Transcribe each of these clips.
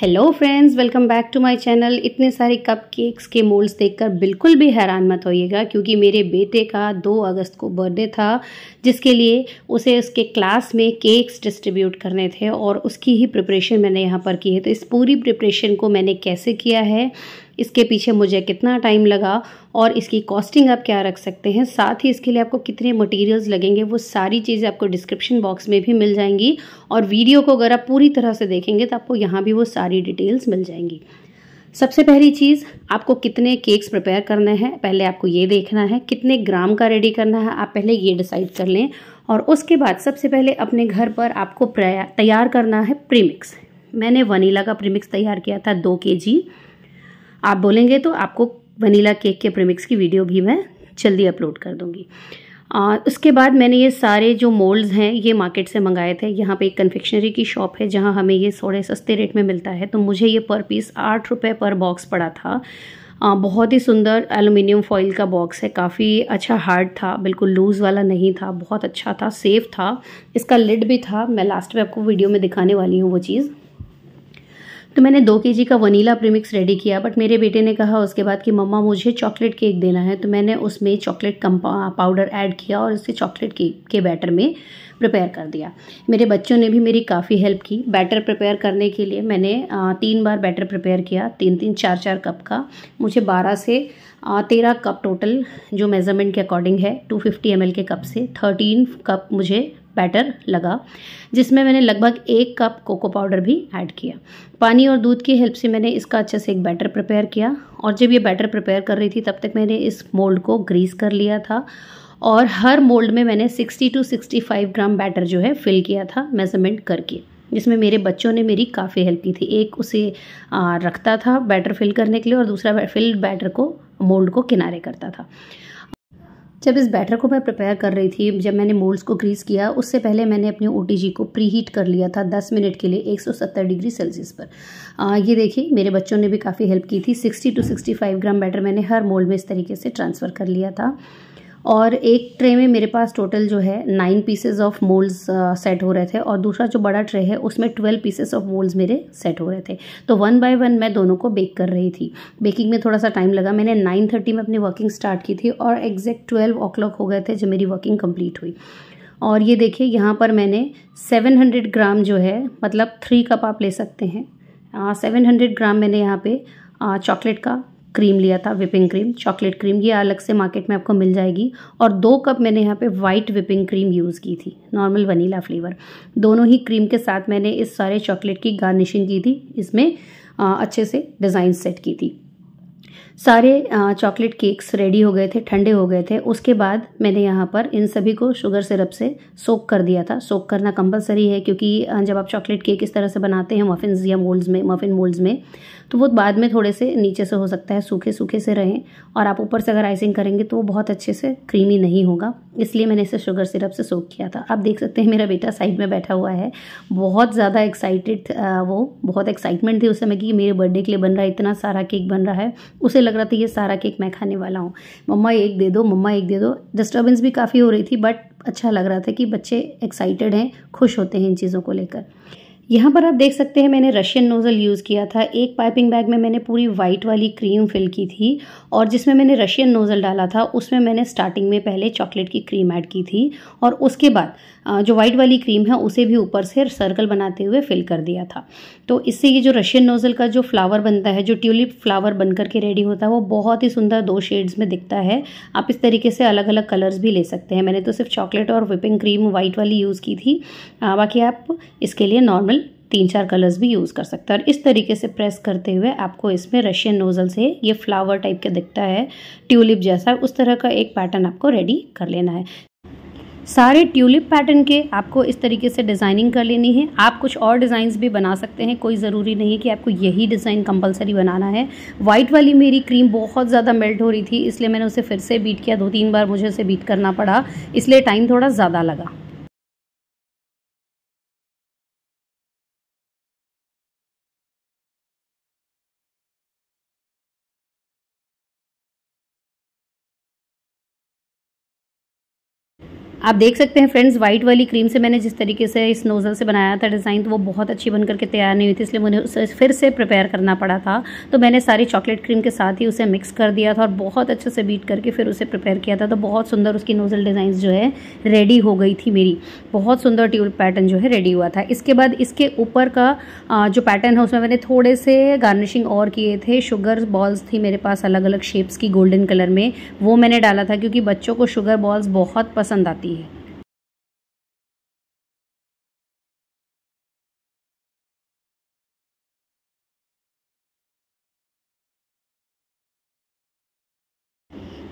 hello friends welcome back to my channel इतने सारे cup cakes के मोल्स देखकर बिल्कुल भी हैरान मत होइएगा क्योंकि मेरे बेटे का 2 अगस्त को बर्थडे था जिसके लिए उसे उसके क्लास में केक्स डिस्ट्रीब्यूट करने थे और उसकी ही प्रिपरेशन मैंने यहाँ पर की है तो इस पूरी प्रिपरेशन को मैंने कैसे किया है इसके पीछे मुझे कितना टाइम लगा और इसकी कॉस्टिंग आप क्या रख सकते हैं साथ ही इसके लिए आपको कितने मटेरियल्स लगेंगे वो सारी चीज़ें आपको डिस्क्रिप्शन बॉक्स में भी मिल जाएंगी और वीडियो को अगर आप पूरी तरह से देखेंगे तो आपको यहाँ भी वो सारी डिटेल्स मिल जाएंगी सबसे पहली चीज़ आपको कितने केक्स प्रिपेयर करने हैं पहले आपको ये देखना है कितने ग्राम का रेडी करना है आप पहले ये डिसाइड कर लें और उसके बाद सबसे पहले अपने घर पर आपको तैयार करना है प्रीमिक्स मैंने वनीला का प्रीमिक्स तैयार किया था दो के जी आप बोलेंगे तो आपको वनीला केक के प्रीमिक्स की वीडियो भी मैं जल्दी अपलोड कर दूँगी आ, उसके बाद मैंने ये सारे जो मोल्ड्स हैं ये मार्केट से मंगाए थे यहाँ पे एक कन्फेक्शनरी की शॉप है जहाँ हमें ये थोड़े सस्ते रेट में मिलता है तो मुझे ये पर पीस आठ रुपये पर बॉक्स पड़ा था आ, बहुत ही सुंदर एलुमिनियम फॉइल का बॉक्स है काफ़ी अच्छा हार्ड था बिल्कुल लूज़ वाला नहीं था बहुत अच्छा था सेफ़ था इसका लिड भी था मैं लास्ट में आपको वीडियो में दिखाने वाली हूँ वो चीज़ तो मैंने दो के जी का वनीला प्रीमिक्स रेडी किया बट मेरे बेटे ने कहा उसके बाद कि मम्मा मुझे चॉकलेट केक देना है तो मैंने उसमें चॉकलेट कम पाउडर ऐड किया और उसे चॉकलेट केक के बैटर में प्रिपेयर कर दिया मेरे बच्चों ने भी मेरी काफ़ी हेल्प की बैटर प्रिपेयर करने के लिए मैंने तीन बार बैटर प्रिपेयर किया तीन तीन चार चार कप का मुझे बारह से तेरह कप टोटल जो मेज़रमेंट के अकॉर्डिंग है टू फिफ्टी एम के कप से थर्टीन कप मुझे बैटर लगा जिसमें मैंने लगभग एक कप कोको पाउडर भी ऐड किया पानी और दूध की हेल्प से मैंने इसका अच्छे से एक बैटर प्रिपेयर किया और जब ये बैटर प्रिपेयर कर रही थी तब तक मैंने इस मोल्ड को ग्रीस कर लिया था और हर मोल्ड में मैंने 60 टू 65 ग्राम बैटर जो है फिल किया था मेजरमेंट करके जिसमें मेरे बच्चों ने मेरी काफ़ी हेल्प की थी एक उसे रखता था बैटर फिल करने के लिए और दूसरा फिल बैटर को मोल्ड को किनारे करता था जब इस बैटर को मैं प्रिपेयर कर रही थी जब मैंने मोल्ड्स को ग्रीस किया उससे पहले मैंने अपने ओ को प्री हीट कर लिया था 10 मिनट के लिए 170 डिग्री सेल्सियस पर आ, ये देखिए मेरे बच्चों ने भी काफ़ी हेल्प की थी 60 टू 65 ग्राम बैटर मैंने हर मोल्ड में इस तरीके से ट्रांसफ़र कर लिया था और एक ट्रे में मेरे पास टोटल जो है nine pieces of moulds set हो रहे थे और दूसरा जो बड़ा ट्रे है उसमें ट्वेल्व पीसेस ऑफ मोल्स मेरे सेट हो रहे थे तो वन बाय वन मैं दोनों को बेक कर रही थी बेकिंग में थोड़ा सा टाइम लगा मैंने नाइन थर्टी में अपनी वर्किंग स्टार्ट की थी और एग्जैक्ट ट्वेल्व ओ क्लॉक हो गए थे जब मेरी वर्किंग कम्प्लीट हुई और ये देखिए यहाँ पर मैंने हंड्रेड ग्राम जो है मतलब थ्री कप आप ले सकते हैं सेवन हंड्रेड ग्राम मैंने यहाँ पर चॉकलेट का क्रीम लिया था विपिंग क्रीम चॉकलेट क्रीम ये अलग से मार्केट में आपको मिल जाएगी और दो कप मैंने यहाँ पे वाइट विपिंग क्रीम यूज़ की थी नॉर्मल वनीला फ्लेवर दोनों ही क्रीम के साथ मैंने इस सारे चॉकलेट की गार्निशिंग की थी इसमें आ, अच्छे से डिज़ाइन सेट की थी सारे चॉकलेट केक्स रेडी हो गए थे ठंडे हो गए थे उसके बाद मैंने यहाँ पर इन सभी को शुगर सिरप से सोक कर दिया था सोक करना कंपलसरी है क्योंकि जब आप चॉकलेट केक इस तरह से बनाते हैं मफिन्स या मोल्ड्स में मफिन मोल्ड्स में तो वो बाद में थोड़े से नीचे से हो सकता है सूखे सूखे से रहें और आप ऊपर से अगर आइसिंग करेंगे तो वो बहुत अच्छे से क्रीमी नहीं होगा इसलिए मैंने इसे शुगर सिरप से सोक किया था आप देख सकते हैं मेरा बेटा साइड में बैठा हुआ है बहुत ज़्यादा एक्साइटेड वो बहुत एक्साइटमेंट थी उस समय कि मेरे बर्थडे के लिए बन रहा है इतना सारा केक बन रहा है उसे लग रहा था ये सारा केक मैं खाने वाला हूँ मम्मा एक दे दो मम्मा एक दे दो डिस्टर्बेंस भी काफ़ी हो रही थी बट अच्छा लग रहा था कि बच्चे एक्साइटेड हैं खुश होते हैं इन चीज़ों को लेकर यहाँ पर आप देख सकते हैं मैंने रशियन नोज़ल यूज़ किया था एक पाइपिंग बैग में मैंने पूरी वाइट वाली क्रीम फिल की थी और जिसमें मैंने रशियन नोज़ल डाला था उसमें मैंने स्टार्टिंग में पहले चॉकलेट की क्रीम ऐड की थी और उसके बाद जो वाइट वाली क्रीम है उसे भी ऊपर से सर्कल बनाते हुए फिल कर दिया था तो इससे ये जो रशियन नोज़ल का जो फ्लावर बनता है जो ट्यूलिप फ्लावर बन करके रेडी होता है वो बहुत ही सुंदर दो शेड्स में दिखता है आप इस तरीके से अलग अलग कलर्स भी ले सकते हैं मैंने तो सिर्फ चॉकलेट और विपिंग क्रीम वाइट वाली यूज़ की थी बाकी आप इसके लिए नॉर्मल तीन चार कलर्स भी यूज़ कर सकते हैं और इस तरीके से प्रेस करते हुए आपको इसमें रशियन नोज़ल से ये फ्लावर टाइप का दिखता है ट्यूलिप जैसा उस तरह का एक पैटर्न आपको रेडी कर लेना है सारे ट्यूलिप पैटर्न के आपको इस तरीके से डिज़ाइनिंग कर लेनी है आप कुछ और डिज़ाइंस भी बना सकते हैं कोई ज़रूरी नहीं कि आपको यही डिज़ाइन कंपलसरी बनाना है वाइट वाली मेरी क्रीम बहुत ज़्यादा मेल्ट हो रही थी इसलिए मैंने उसे फिर से बीट किया दो तीन बार मुझे उसे बीट करना पड़ा इसलिए टाइम थोड़ा ज़्यादा लगा आप देख सकते हैं फ्रेंड्स वाइट वाली क्रीम से मैंने जिस तरीके से इस नोज़ल से बनाया था डिज़ाइन तो वो बहुत अच्छी बनकर के तैयार नहीं हुई थी इसलिए मुझे उसे फिर से प्रिपेयर करना पड़ा था तो मैंने सारी चॉकलेट क्रीम के साथ ही उसे मिक्स कर दिया था और बहुत अच्छे से बीट करके फिर उसे प्रिपेयर किया था तो बहुत सुंदर उसकी नोज़ल डिज़ाइन जो है रेडी हो गई थी मेरी बहुत सुंदर ट्यूल पैटर्न जो है रेडी हुआ था इसके बाद इसके ऊपर का जो पैटर्न है उसमें मैंने थोड़े से गार्निशिंग और किए थे शुगर बॉल्स थी मेरे पास अलग अलग शेप्स की गोल्डन कलर में वो मैंने डाला था क्योंकि बच्चों को शुगर बॉल्स बहुत पसंद आती होती है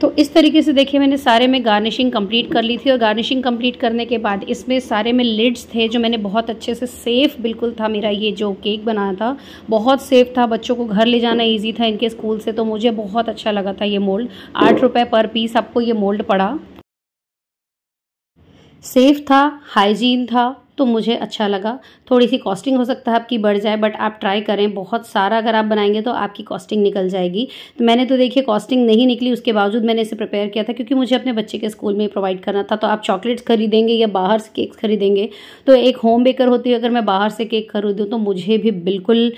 तो इस तरीके से देखिए मैंने सारे में गार्निशिंग कंप्लीट कर ली थी और गार्निशिंग कंप्लीट करने के बाद इसमें सारे में लिड्स थे जो मैंने बहुत अच्छे से सेफ़ बिल्कुल था मेरा ये जो केक बनाया था बहुत सेफ़ था बच्चों को घर ले जाना ईजी था इनके स्कूल से तो मुझे बहुत अच्छा लगा था ये मोल्ड आठ रुपये पर पीस आपको ये मोल्ड पड़ा सेफ था हाइजीन था तो मुझे अच्छा लगा थोड़ी सी कॉस्टिंग हो सकता है आपकी बढ़ जाए बट आप ट्राई करें बहुत सारा अगर आप बनाएंगे तो आपकी कॉस्टिंग निकल जाएगी तो मैंने तो देखिए कॉस्टिंग नहीं निकली उसके बावजूद मैंने इसे प्रिपेयर किया था क्योंकि मुझे अपने बच्चे के स्कूल में प्रोवाइड करना था तो आप चॉकलेट्स खरीदेंगे या बाहर से केक्स खरीदेंगे तो एक होम बेकर होती है अगर मैं बाहर से केक खरीदूँ तो मुझे भी बिल्कुल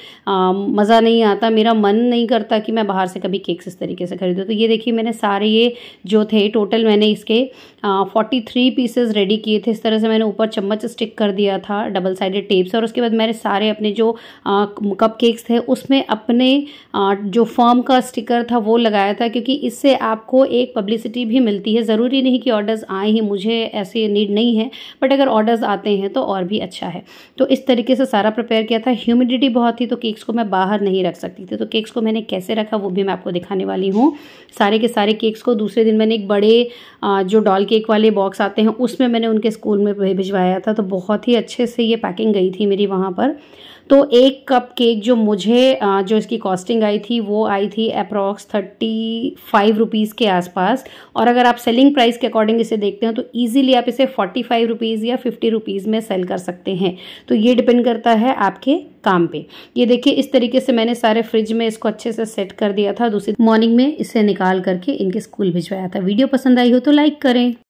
मज़ा नहीं आता मेरा मन नहीं करता कि मैं बाहर से कभी केक्स इस तरीके से खरीदूँ तो ये देखिए मैंने सारे ये जो थे टोटल मैंने इसके फोर्टी थ्री पीसेज रेडी किए थे इस तरह से मैंने ऊपर चम्मच स्टिक कर कर दिया था डबल साइडेड टेप्स और उसके बाद मैंने सारे अपने जो कप केक्स थे उसमें अपने आ, जो फॉर्म का स्टिकर था वो लगाया था क्योंकि इससे आपको एक पब्लिसिटी भी मिलती है ज़रूरी नहीं कि ऑर्डर्स आए ही मुझे ऐसे नीड नहीं है बट अगर ऑर्डर्स आते हैं तो और भी अच्छा है तो इस तरीके से सारा प्रिपेयर किया था ह्यूमिडिटी बहुत थी तो केक्स को मैं बाहर नहीं रख सकती थी तो केक्स को मैंने कैसे रखा वो भी मैं आपको दिखाने वाली हूँ सारे के सारे केक्स को दूसरे दिन मैंने एक बड़े जो डॉल केक वाले बॉक्स आते हैं उसमें मैंने उनके स्कूल में भिजवाया था तो बहुत बहुत ही अच्छे से ये पैकिंग गई थी मेरी वहाँ पर तो एक कप केक जो मुझे जो इसकी कॉस्टिंग आई थी वो आई थी अप्रॉक्स थर्टी फाइव रुपीज़ के आसपास और अगर आप सेलिंग प्राइस के अकॉर्डिंग इसे देखते हैं तो ईजिली आप इसे फोर्टी फाइव रुपीज़ या फिफ्टी रुपीज़ में सेल कर सकते हैं तो ये डिपेंड करता है आपके काम पे ये देखिए इस तरीके से मैंने सारे फ्रिज में इसको अच्छे से सेट कर दिया था दूसरी मॉर्निंग में इसे निकाल करके इनके स्कूल भिजवाया था वीडियो पसंद आई हो तो लाइक करें